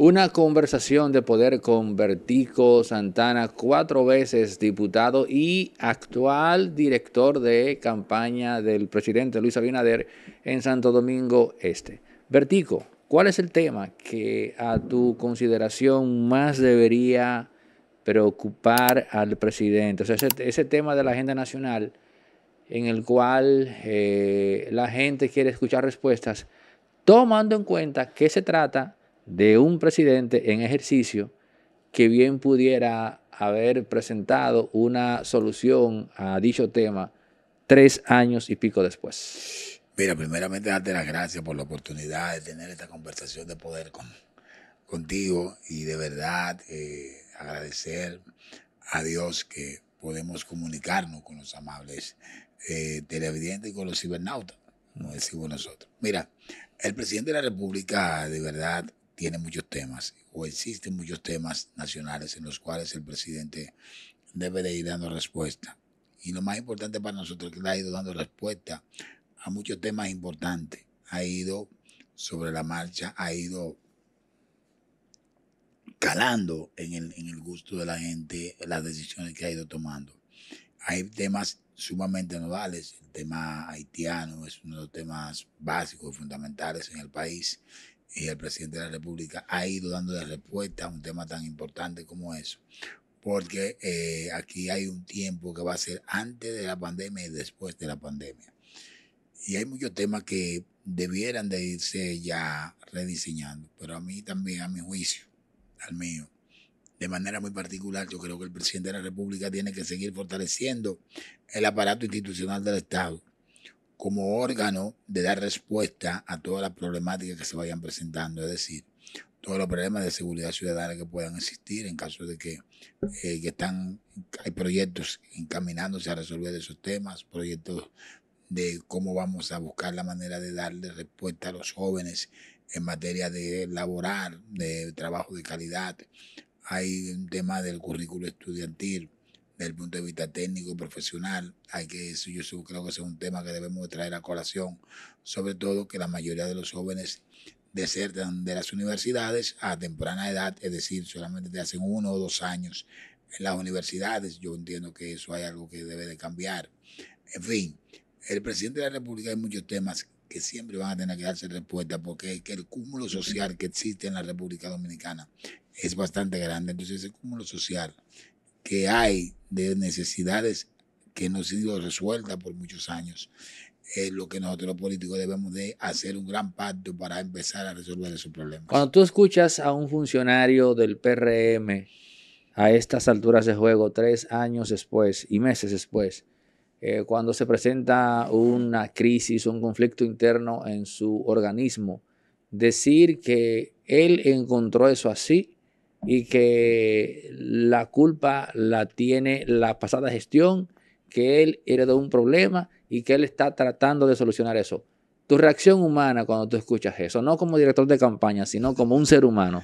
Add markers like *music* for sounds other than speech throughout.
Una conversación de poder con Vertico Santana, cuatro veces diputado y actual director de campaña del presidente Luis Abinader en Santo Domingo Este. Vertico, ¿cuál es el tema que a tu consideración más debería preocupar al presidente? O sea, ese, tema de la agenda nacional en el cual eh, la gente quiere escuchar respuestas, tomando en cuenta que se trata de un presidente en ejercicio que bien pudiera haber presentado una solución a dicho tema tres años y pico después. Mira, primeramente darte las gracias por la oportunidad de tener esta conversación de poder con, contigo y de verdad eh, agradecer a Dios que podemos comunicarnos con los amables eh, televidentes y con los cibernautas, como decimos nosotros. Mira, el presidente de la República de verdad tiene muchos temas o existen muchos temas nacionales en los cuales el presidente debe de ir dando respuesta. Y lo más importante para nosotros es que le ha ido dando respuesta a muchos temas importantes. Ha ido sobre la marcha, ha ido calando en el, gusto de la gente las decisiones que ha ido tomando. Hay temas sumamente nodales. El tema haitiano es uno de los temas básicos y fundamentales en el país y el presidente de la República ha ido dando respuesta a un tema tan importante como eso. Porque eh, aquí hay un tiempo que va a ser antes de la pandemia y después de la pandemia. Y hay muchos temas que debieran de irse ya rediseñando. Pero a mí también, a mi juicio, al mío, de manera muy particular, yo creo que el presidente de la República tiene que seguir fortaleciendo el aparato institucional del Estado como órgano de dar respuesta a todas las problemáticas que se vayan presentando, es decir, todos los problemas de seguridad ciudadana que puedan existir en caso de eh, que, están, hay proyectos encaminándose a resolver esos temas, proyectos de cómo vamos a buscar la manera de darle respuesta a los jóvenes en materia de laboral, de trabajo de calidad. Hay un tema del currículo estudiantil, desde el punto de vista técnico, profesional. Hay que eso, yo creo que es un tema que debemos traer a colación, sobre todo que la mayoría de los jóvenes desertan de las universidades a temprana edad, es decir, solamente de hacen uno o dos años en las universidades. Yo entiendo que eso hay algo que debe de cambiar. En fin, el presidente de la República hay muchos temas que siempre van a tener que darse respuesta porque el cúmulo social que existe en la República Dominicana es bastante grande. Entonces ese cúmulo social que hay de necesidades que no han sido resueltas por muchos años. Es lo que nosotros los políticos debemos de hacer un gran pacto para empezar a resolver esos problemas. Cuando tú escuchas a un funcionario del PRM a estas alturas de juego, tres años después y meses después, eh, cuando se presenta una crisis, un conflicto interno en su organismo, decir que él encontró eso así y que la culpa la tiene la pasada gestión, que él heredó un problema y que él está tratando de solucionar eso. Tu reacción humana cuando tú escuchas eso, no como director de campaña, sino como un ser humano.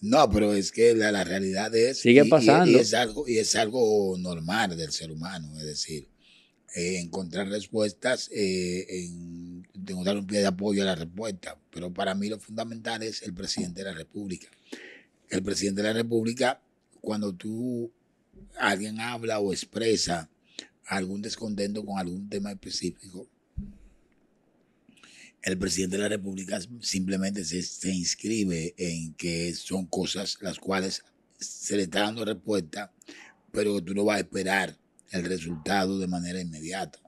No, pero es que la, realidad es... Sigue pasando. Y, es algo, y es algo normal del ser humano, es decir, eh, encontrar respuestas, eh, en, dar un pie de apoyo a la respuesta. Pero para mí lo fundamental es el presidente de la República el presidente de la República, cuando tú, alguien habla o expresa algún descontento con algún tema específico, el presidente de la República simplemente se, se, inscribe en que son cosas las cuales se le está dando respuesta, pero tú no vas a esperar el resultado de manera inmediata.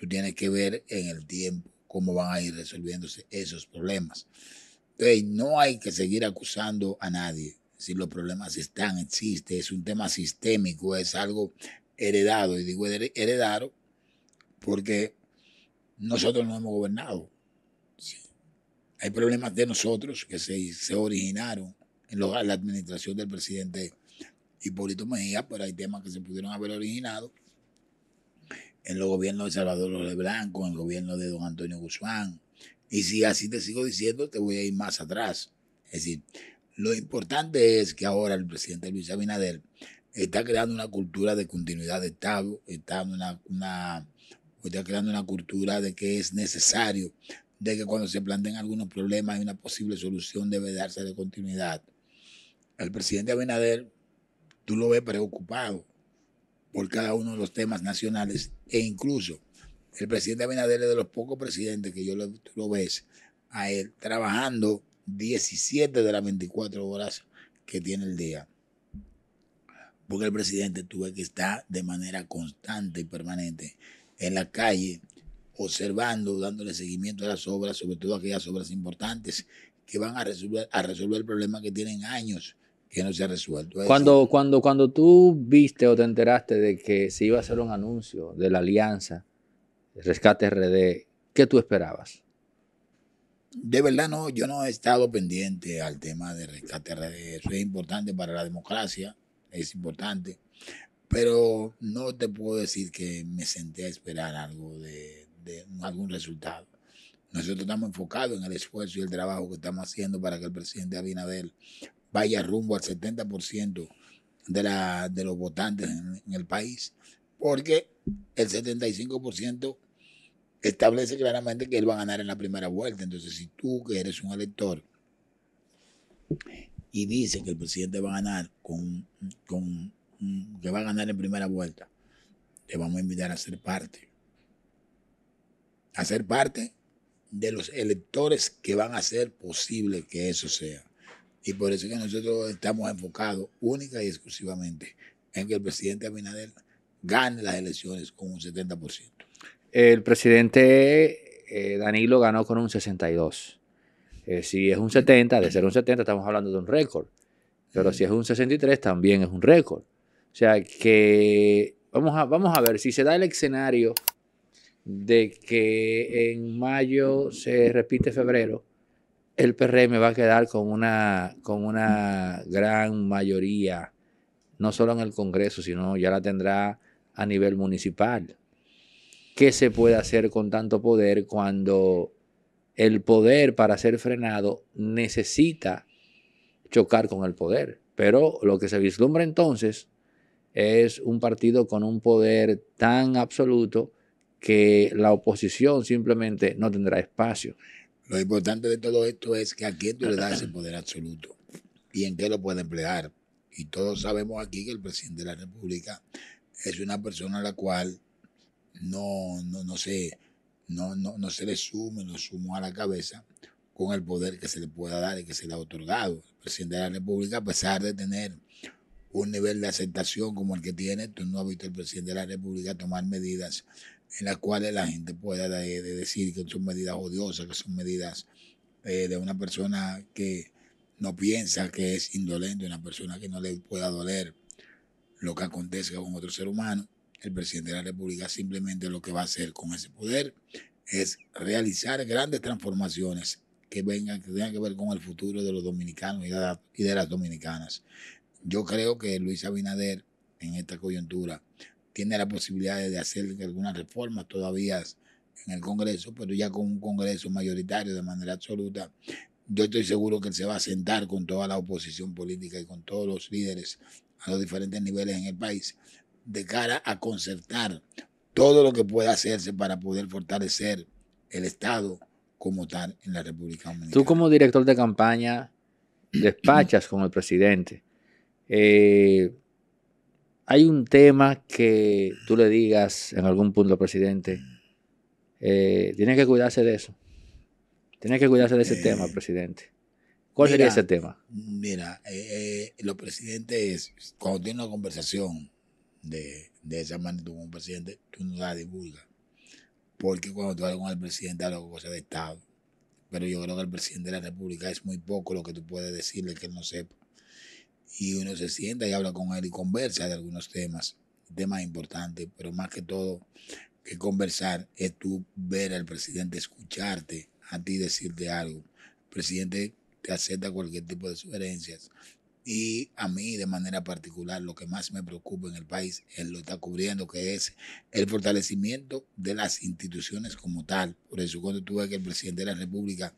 Tú tienes que ver en el tiempo cómo van a ir resolviéndose esos problemas no hay que seguir acusando a nadie. Si los problemas están, existen, es un tema sistémico, es algo heredado. Y digo heredado porque nosotros no hemos gobernado. Hay problemas de nosotros que se, originaron en la administración del presidente Hipólito Mejía, pero hay temas que se pudieron haber originado en los gobiernos de Salvador López Blanco, en el gobierno de don Antonio Guzmán, y si así te sigo diciendo, te voy a ir más atrás. Es decir, lo importante es que ahora el presidente Luis Abinader está creando una cultura de continuidad de Estado, está, una, está creando una cultura de que es necesario, de que cuando se planteen algunos problemas y una posible solución debe darse de continuidad. El presidente Abinader, tú lo ves preocupado por cada uno de los temas nacionales e incluso el presidente Abinader es de los pocos presidentes que yo lo, ves a él trabajando 17 de las 24 horas que tiene el día. Porque el presidente tuve que estar de manera constante y permanente en la calle, observando, dándole seguimiento a las obras, sobre todo aquellas obras importantes que van a resolver, a resolver el problema que tienen años que no se ha resuelto. Cuando, cuando, cuando tú viste o te enteraste de que se iba a hacer un anuncio de la alianza Rescate RD, ¿qué tú esperabas? De verdad no, yo no he estado pendiente al tema de Rescate RD. Eso es importante para la democracia, es importante. Pero no te puedo decir que me senté a esperar algo de, algún resultado. Nosotros estamos enfocados en el esfuerzo y el trabajo que estamos haciendo para que el presidente Abinader vaya rumbo al 70% de, la, de los votantes en el país, porque el 75% establece claramente que él va a ganar en la primera vuelta. Entonces, si tú que eres un elector y dices que el presidente va a ganar con, con que va a ganar en primera vuelta, te vamos a invitar a ser parte. A ser parte de los electores que van a hacer posible que eso sea. Y por eso que nosotros estamos enfocados única y exclusivamente en que el presidente Abinader gane las elecciones con un 70%. El presidente eh, Danilo ganó con un 62. Eh, si es un 70, de ser un 70 estamos hablando de un récord. Pero si es un 63 también es un récord. O sea que vamos a, vamos a ver si se da el escenario de que en mayo se repite febrero, el PRM va a quedar con una, con una gran mayoría, no solo en el Congreso, sino ya la tendrá a nivel municipal. ¿Qué se puede hacer con tanto poder cuando el poder para ser frenado necesita chocar con el poder? Pero lo que se vislumbra entonces es un partido con un poder tan absoluto que la oposición simplemente no tendrá espacio. Lo importante de todo esto es que a quién tú le das ese poder absoluto y en qué lo puede emplear. Y todos sabemos aquí que el presidente de la República es una persona a la cual no, no, no, se, no, no, no se le sume lo sumo a la cabeza con el poder que se le pueda dar y que se le ha otorgado. El presidente de la República, a pesar de tener un nivel de aceptación como el que tiene, tú no has visto al presidente de la República tomar medidas en las cuales la gente pueda decir que son medidas odiosas, que son medidas eh, de una persona que no piensa que es indolente, una persona que no le pueda doler lo que acontezca con otro ser humano el presidente de la República simplemente lo que va a hacer con ese poder es realizar grandes transformaciones que vengan, que tengan que ver con el futuro de los dominicanos y de, las dominicanas. Yo creo que Luis Abinader, en esta coyuntura, tiene la posibilidad de hacer algunas reformas todavía en el Congreso, pero ya con un Congreso mayoritario de manera absoluta, yo estoy seguro que él se va a sentar con toda la oposición política y con todos los líderes a los diferentes niveles en el país de cara a concertar todo lo que pueda hacerse para poder fortalecer el Estado como tal en la República Dominicana. Tú como director de campaña despachas con el presidente. Eh, hay un tema que tú le digas en algún punto al presidente, eh, tiene que cuidarse de eso. Tiene que cuidarse de ese eh, tema, presidente. ¿Cuál sería ese tema? Mira, eh, presidente es cuando tiene una conversación de, esa manera, con un presidente, tú no la divulgas. Porque cuando tú hablas con el presidente, hablas con cosas de Estado. Pero yo creo que el presidente de la República es muy poco lo que tú puedes decirle que él no sepa. Y uno se sienta y habla con él y conversa de algunos temas, temas importantes, pero más que todo que conversar es tú ver al presidente, escucharte, a ti decirte algo. El presidente te acepta cualquier tipo de sugerencias, y a mí, de manera particular, lo que más me preocupa en el país, él lo está cubriendo, que es el fortalecimiento de las instituciones como tal. Por eso, cuando tuve que el presidente de la República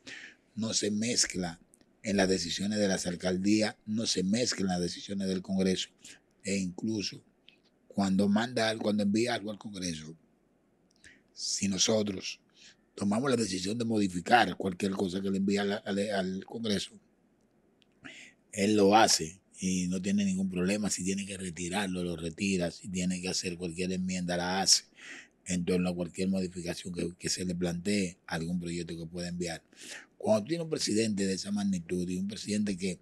no se mezcla en las decisiones de las alcaldías, no se mezcla en las decisiones del Congreso, e incluso cuando manda cuando envía algo al Congreso, si nosotros tomamos la decisión de modificar cualquier cosa que le envía al Congreso, él lo hace y no tiene ningún problema. Si tiene que retirarlo, lo retira. Si tiene que hacer cualquier enmienda, la hace en torno a cualquier modificación que, se le plantee, algún proyecto que pueda enviar. Cuando tiene un presidente de esa magnitud y un presidente que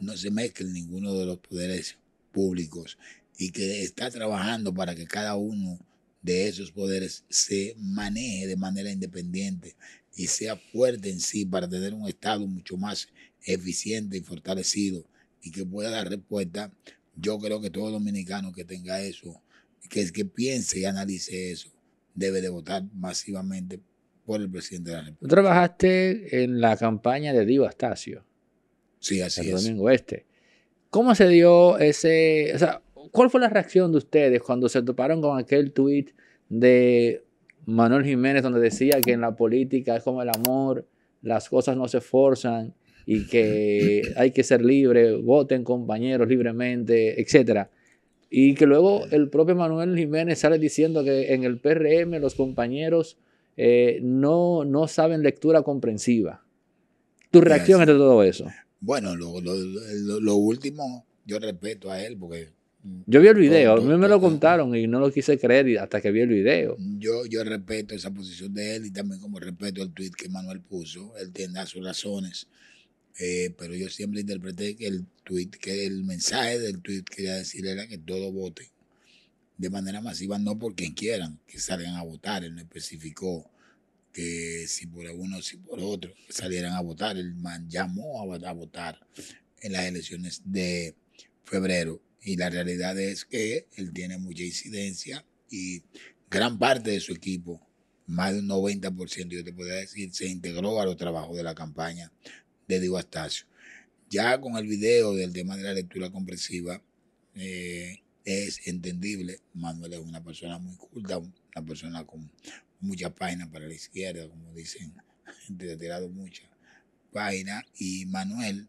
no se mezcle en ninguno de los poderes públicos y que está trabajando para que cada uno de esos poderes se maneje de manera independiente y sea fuerte en sí para tener un Estado mucho más eficiente y fortalecido y que pueda dar respuesta, yo creo que todo dominicano que tenga eso, que, que piense y analice eso, debe de votar masivamente por el presidente de la República. Tú trabajaste en la campaña de Divo Astacio. Sí, así el Domingo Este. ¿Cómo se dio ese, o sea, cuál fue la reacción de ustedes cuando se toparon con aquel tuit de Manuel Jiménez donde decía que en la política es como el amor, las cosas no se forzan y que hay que ser libre, voten compañeros libremente, etcétera. Y que luego el propio Manuel Jiménez sale diciendo que en el PRM los compañeros eh, no, saben lectura comprensiva. ¿Tu reacción ante todo eso? Bueno, lo, último, yo respeto a él porque... Yo vi el video, a mí me lo contaron y no lo quise creer hasta que vi el video. Yo, yo respeto esa posición de él y también como respeto el tweet que Manuel puso, él tiene sus razones. Eh, pero yo siempre interpreté que el tweet, que el mensaje del tweet quería decir era que todos voten de manera masiva, no por quien quieran, que salgan a votar. Él no especificó que si por uno si por otro, salieran a votar. Él llamó a, votar en las elecciones de febrero. Y la realidad es que él tiene mucha incidencia y gran parte de su equipo, más de un 90%, yo te podría decir, se integró a los trabajos de la campaña de Diego Astacio. Ya con el video del tema de la lectura comprensiva, eh, es entendible. Manuel es una persona muy culta, una persona con muchas páginas para la izquierda, como dicen, *laughs* ha tirado muchas páginas. Y Manuel,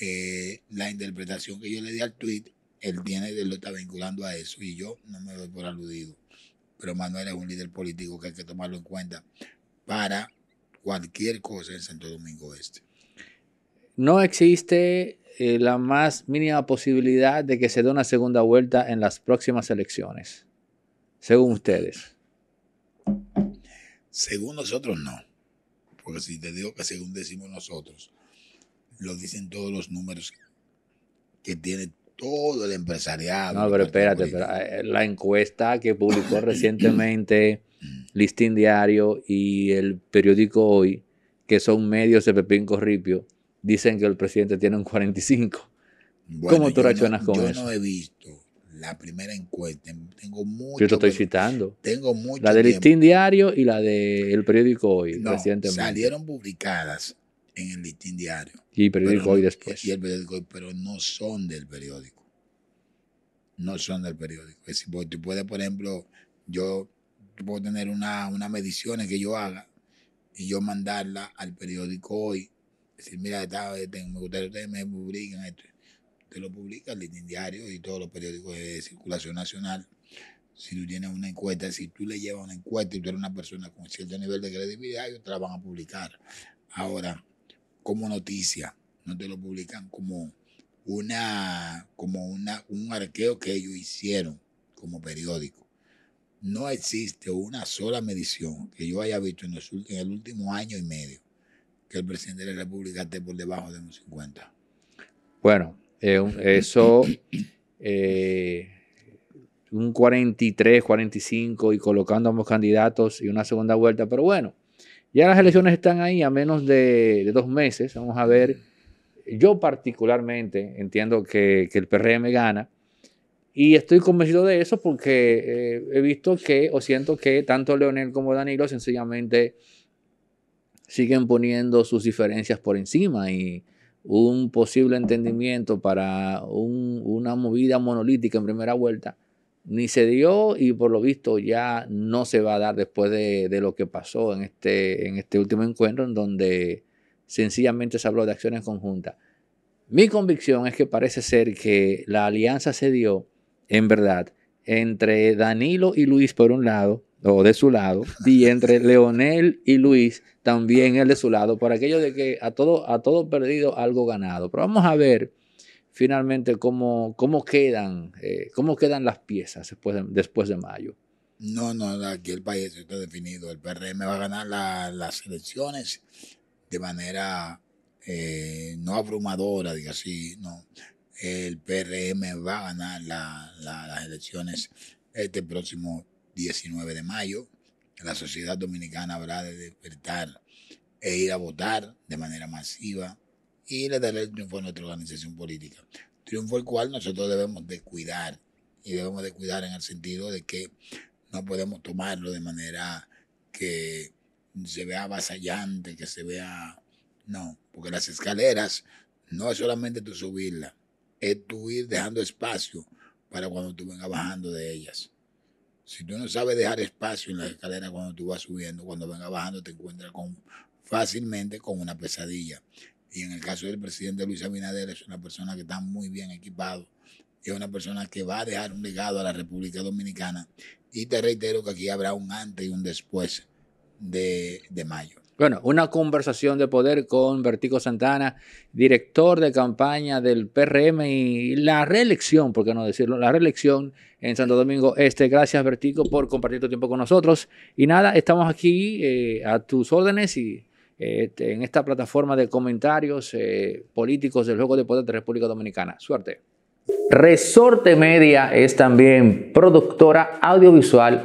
eh, la interpretación que yo le di al tweet, él tiene, él lo está vinculando a eso y yo no me doy por aludido. Pero Manuel es un líder político que hay que tomarlo en cuenta para cualquier cosa en Santo Domingo Este no existe eh, la más mínima posibilidad de que se dé una segunda vuelta en las próximas elecciones, según ustedes. Según nosotros no, porque si te digo que según decimos nosotros, lo dicen todos los números que tiene todo el empresariado. No, pero espérate, eh, la encuesta que publicó *clears throat* recientemente mm. Listín Diario y el periódico Hoy, que son medios de Pepín Corripio, Dicen que el presidente tiene un 45. ¿Cómo tú reaccionas con yo eso? Yo no he visto la primera encuesta. Tengo mucho. Yo te estoy citando. Tengo mucho. La del Listín Diario y la del periódico Hoy, no, Salieron publicadas en el Listín Diario. Y el periódico Hoy después. Y el periódico Hoy, pero no son del periódico. No son del periódico. Es decir, tú puedes, por ejemplo, yo puedo tener unas una mediciones que yo haga y yo mandarla al periódico Hoy decir, mira, me gustaría que ustedes me publiquen esto. Te lo publica el Diario y todos los periódicos de circulación nacional. Si tú tienes una encuesta, si tú le llevas una encuesta y tú eres una persona con cierto nivel de credibilidad, ellos te la van a publicar. Ahora, como noticia, no te lo publican como una como una, un arqueo que ellos hicieron como periódico. No existe una sola medición que yo haya visto en el último año y medio que el presidente de la República esté por debajo de unos 50. Bueno, eh, eso, eh, un 43, 45 y colocando ambos candidatos y una segunda vuelta, pero bueno, ya las elecciones están ahí a menos de, dos meses, vamos a ver. Yo particularmente entiendo que, el PRM gana. Y estoy convencido de eso porque eh, he visto que o siento que tanto Leonel como Danilo sencillamente siguen poniendo sus diferencias por encima y un posible entendimiento para una movida monolítica en primera vuelta ni se dio y por lo visto ya no se va a dar después de, de, lo que pasó en este, en este último encuentro en donde sencillamente se habló de acciones conjuntas. Mi convicción es que parece ser que la alianza se dio en verdad entre Danilo y Luis por un lado o de su lado, y entre Leonel y Luis también él de su lado, por aquello de que a todo, a todo perdido algo ganado. Pero vamos a ver finalmente cómo, cómo, quedan, eh, cómo quedan las piezas después de, después de mayo. No, no, aquí el país está definido. El PRM va a ganar las elecciones de manera eh, no abrumadora, diga así, no. El PRM va a ganar las elecciones este próximo 19 de mayo. La sociedad dominicana habrá de despertar e ir a votar de manera masiva y le daré el triunfo a nuestra organización política. Triunfo el cual nosotros debemos de cuidar y debemos de cuidar en el sentido de que no podemos tomarlo de manera que se vea avasallante, que se vea... No, porque las escaleras no es solamente tú subirla, es tú ir dejando espacio para cuando tú vengas bajando de ellas. Si tú no sabes dejar espacio en las escaleras cuando tú vas subiendo, cuando venga bajando te encuentras con, fácilmente con una pesadilla. Y en el caso del presidente Luis Abinader es una persona que está muy bien equipado. Es una persona que va a dejar un legado a la República Dominicana. Y te reitero que aquí habrá un antes y un después de mayo. Bueno, una conversación de poder con Bertico Santana, director de campaña del PRM y la reelección, por qué no decirlo, la reelección en Santo Domingo Este. Gracias, Bertico, por compartir tu tiempo con nosotros. Y nada, estamos aquí eh, a tus órdenes y eh, en esta plataforma de comentarios eh, políticos del Juego de Poder de República Dominicana. Suerte. Resorte Media es también productora audiovisual